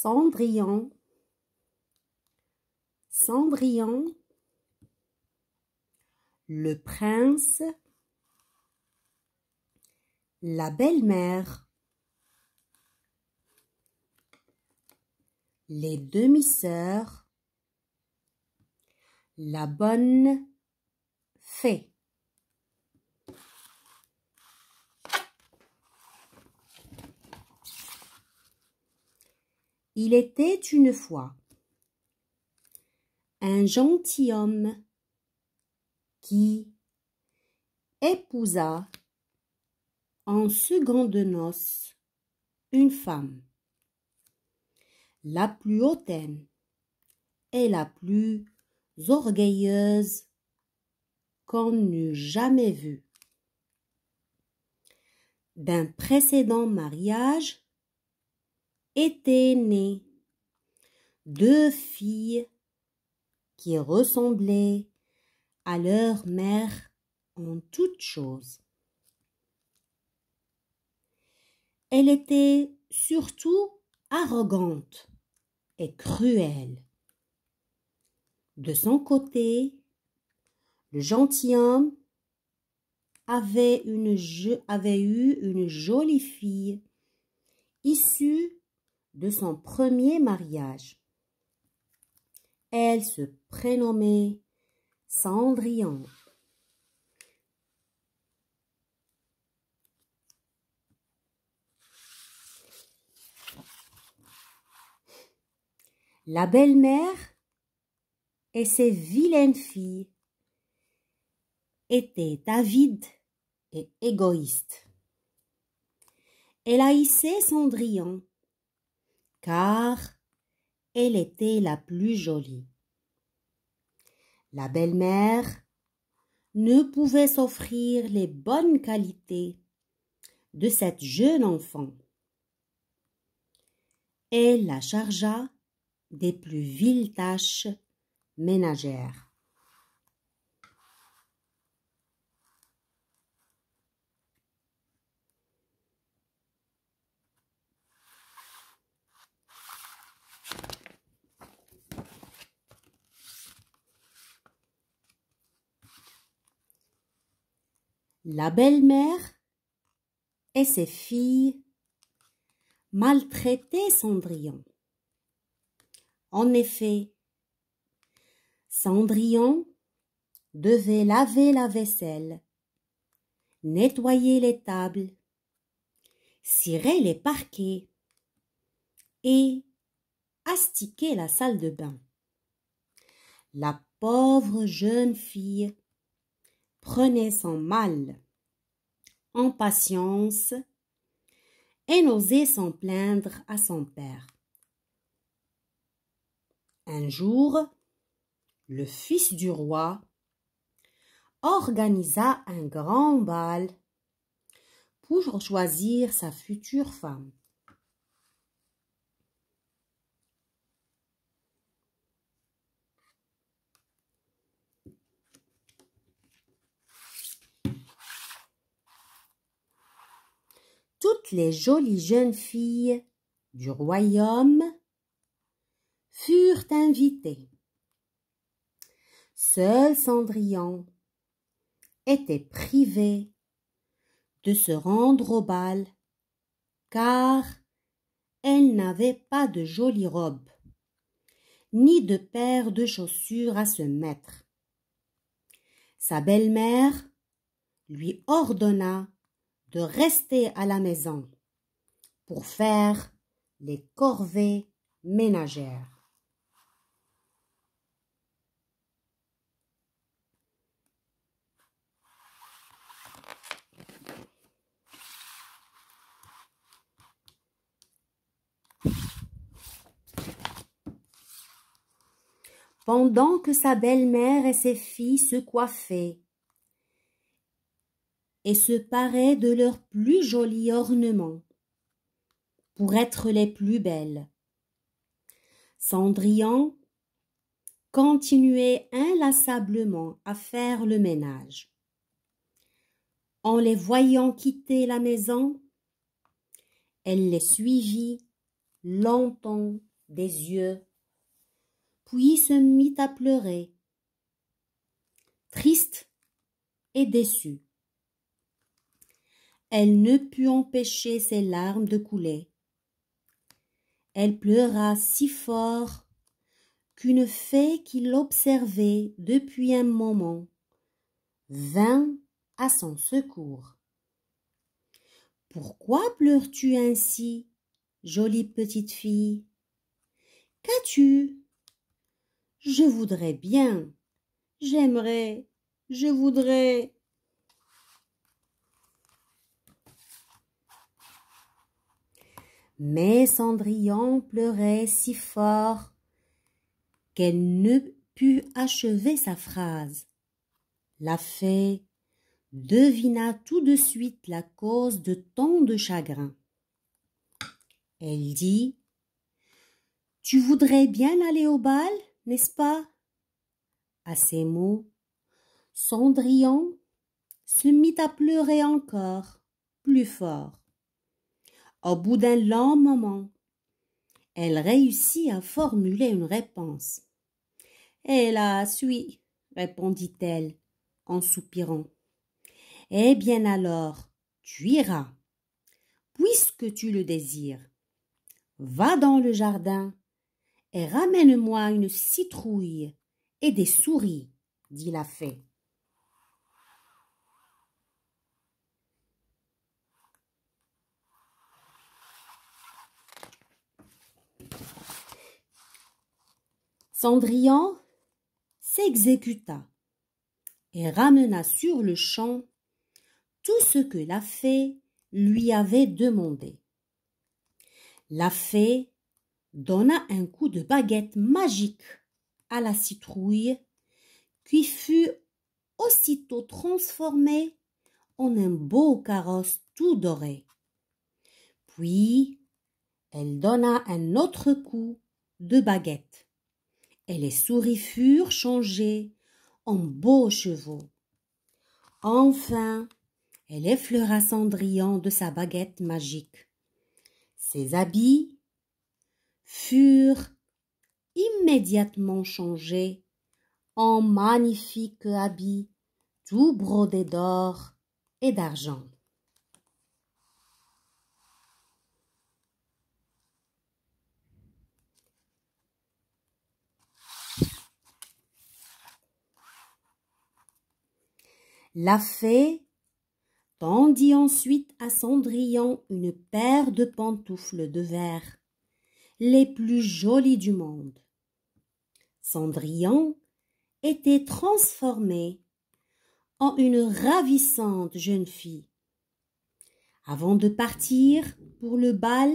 Cendrillon, Cendrillon, le prince, la belle-mère, les demi-sœurs, la bonne fée. Il était une fois un gentilhomme qui épousa en seconde noces une femme, la plus hautaine et la plus orgueilleuse qu'on n'eût jamais vue. D'un précédent mariage, étaient nées deux filles qui ressemblaient à leur mère en toutes choses. Elle était surtout arrogante et cruelle. De son côté, le gentilhomme avait, une, avait eu une jolie fille issue de son premier mariage. Elle se prénommait Cendrillon. La belle-mère et ses vilaines filles étaient avides et égoïstes. Elle haïssait Cendrillon car elle était la plus jolie. La belle-mère ne pouvait s'offrir les bonnes qualités de cette jeune enfant. Elle la chargea des plus viles tâches ménagères. la belle-mère et ses filles maltraitaient Cendrillon. En effet, Cendrillon devait laver la vaisselle, nettoyer les tables, cirer les parquets et astiquer la salle de bain. La pauvre jeune fille prenait son mal. En patience, et n'osait s'en plaindre à son père. Un jour, le fils du roi organisa un grand bal pour choisir sa future femme. toutes les jolies jeunes filles du royaume furent invitées. Seul Cendrillon était privé de se rendre au bal, car elle n'avait pas de jolie robe, ni de paire de chaussures à se mettre. Sa belle-mère lui ordonna de rester à la maison pour faire les corvées ménagères. Pendant que sa belle-mère et ses filles se coiffaient, et se paraient de leurs plus jolis ornements pour être les plus belles. Cendrillon continuait inlassablement à faire le ménage. En les voyant quitter la maison, elle les suivit longtemps des yeux, puis se mit à pleurer, triste et déçue. Elle ne put empêcher ses larmes de couler. Elle pleura si fort qu'une fée qui l'observait depuis un moment vint à son secours. Pourquoi pleures-tu ainsi, jolie petite fille Qu'as-tu Je voudrais bien, j'aimerais, je voudrais. Mais Cendrillon pleurait si fort qu'elle ne put achever sa phrase. La fée devina tout de suite la cause de tant de chagrin. Elle dit Tu voudrais bien aller au bal, n'est-ce pas À ces mots, Cendrillon se mit à pleurer encore, plus fort. Au bout d'un long moment, elle réussit à formuler une réponse. Hélas, oui, répondit-elle en soupirant. Eh bien alors, tu iras, puisque tu le désires. Va dans le jardin et ramène-moi une citrouille et des souris, dit la fée. Cendrillon s'exécuta et ramena sur le champ tout ce que la fée lui avait demandé. La fée donna un coup de baguette magique à la citrouille qui fut aussitôt transformée en un beau carrosse tout doré. Puis elle donna un autre coup de baguette et les souris furent changées en beaux chevaux. Enfin, elle effleura Cendrillon de sa baguette magique. Ses habits furent immédiatement changés en magnifiques habits tout brodés d'or et d'argent. La fée tendit ensuite à Cendrillon une paire de pantoufles de verre, les plus jolies du monde. Cendrillon était transformée en une ravissante jeune fille. Avant de partir pour le bal,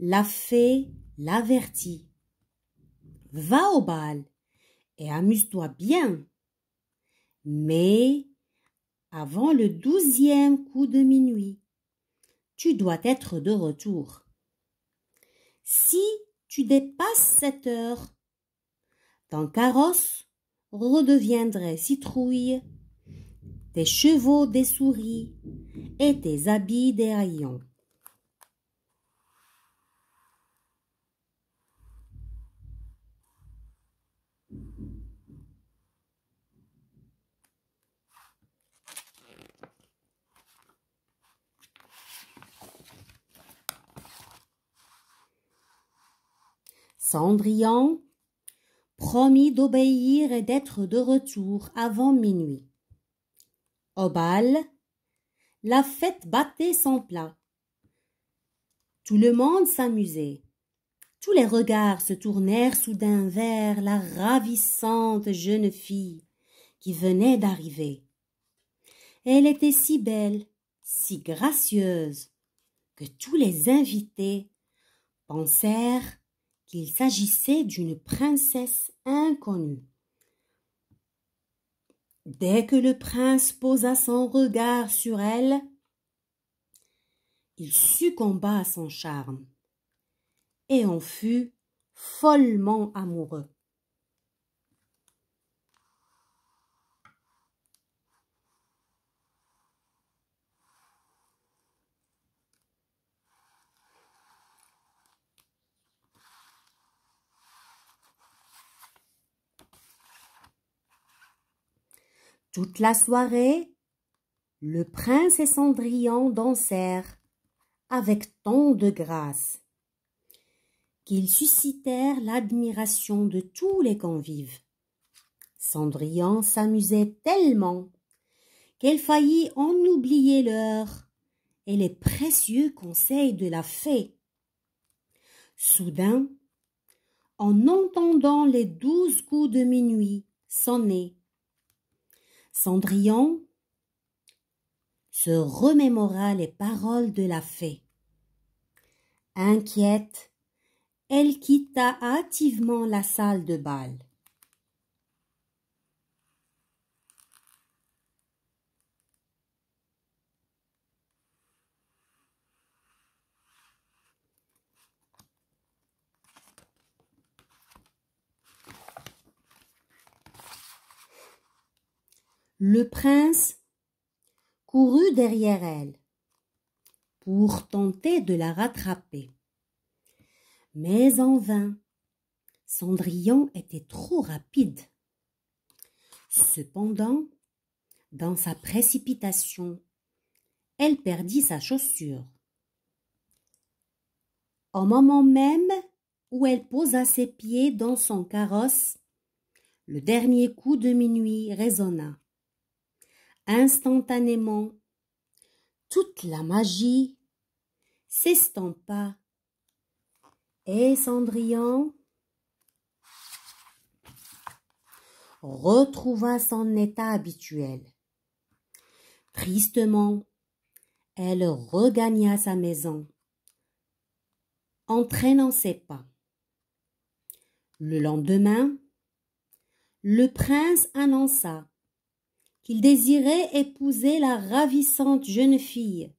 la fée l'avertit. Va au bal et amuse-toi bien mais avant le douzième coup de minuit. Tu dois être de retour. Si tu dépasses cette heure, ton carrosse redeviendrait citrouille, tes chevaux des souris et tes habits des haillons. Cendrillon promit d'obéir et d'être de retour avant minuit. Au bal, la fête battait son plat. Tout le monde s'amusait. Tous les regards se tournèrent soudain vers la ravissante jeune fille qui venait d'arriver. Elle était si belle, si gracieuse, que tous les invités pensèrent qu'il s'agissait d'une princesse inconnue. Dès que le prince posa son regard sur elle, il succomba à son charme et en fut follement amoureux. Toute la soirée, le prince et Cendrillon dansèrent avec tant de grâce qu'ils suscitèrent l'admiration de tous les convives. Cendrillon s'amusait tellement qu'elle faillit en oublier l'heure et les précieux conseils de la fée. Soudain, en entendant les douze coups de minuit sonner, Cendrillon se remémora les paroles de la fée. Inquiète, elle quitta hâtivement la salle de bal. le prince courut derrière elle pour tenter de la rattraper. Mais en vain. Cendrillon était trop rapide. Cependant, dans sa précipitation, elle perdit sa chaussure. Au moment même où elle posa ses pieds dans son carrosse, le dernier coup de minuit résonna instantanément, toute la magie s'estompa et Cendrillon retrouva son état habituel. Tristement, elle regagna sa maison, entraînant ses pas. Le lendemain, le prince annonça qu'il désirait épouser la ravissante jeune fille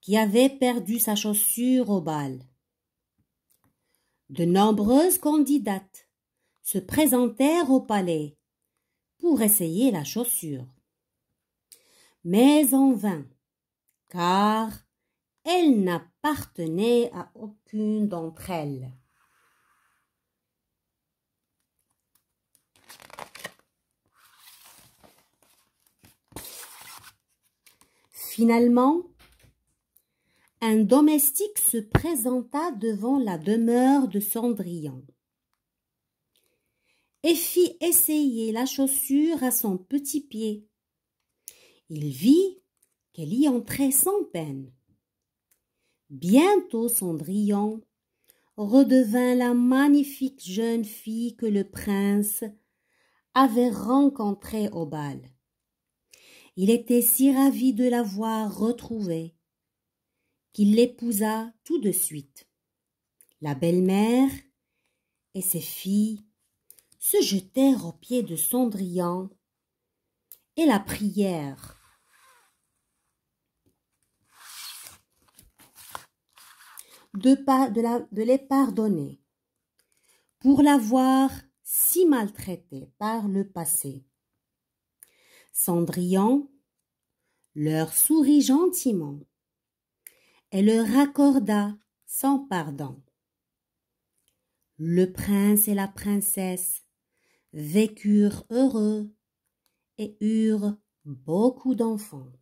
qui avait perdu sa chaussure au bal. De nombreuses candidates se présentèrent au palais pour essayer la chaussure. Mais en vain, car elle n'appartenait à aucune d'entre elles. Finalement, un domestique se présenta devant la demeure de Cendrillon et fit essayer la chaussure à son petit pied. Il vit qu'elle y entrait sans peine. Bientôt Cendrillon redevint la magnifique jeune fille que le prince avait rencontrée au bal il était si ravi de l'avoir retrouvée qu'il l'épousa tout de suite. La belle-mère et ses filles se jetèrent aux pieds de Cendrillon et la prièrent. De, les pardonner pour l'avoir si maltraitée par le passé. Cendrillon leur sourit gentiment et leur accorda sans pardon. Le prince et la princesse vécurent heureux et eurent beaucoup d'enfants.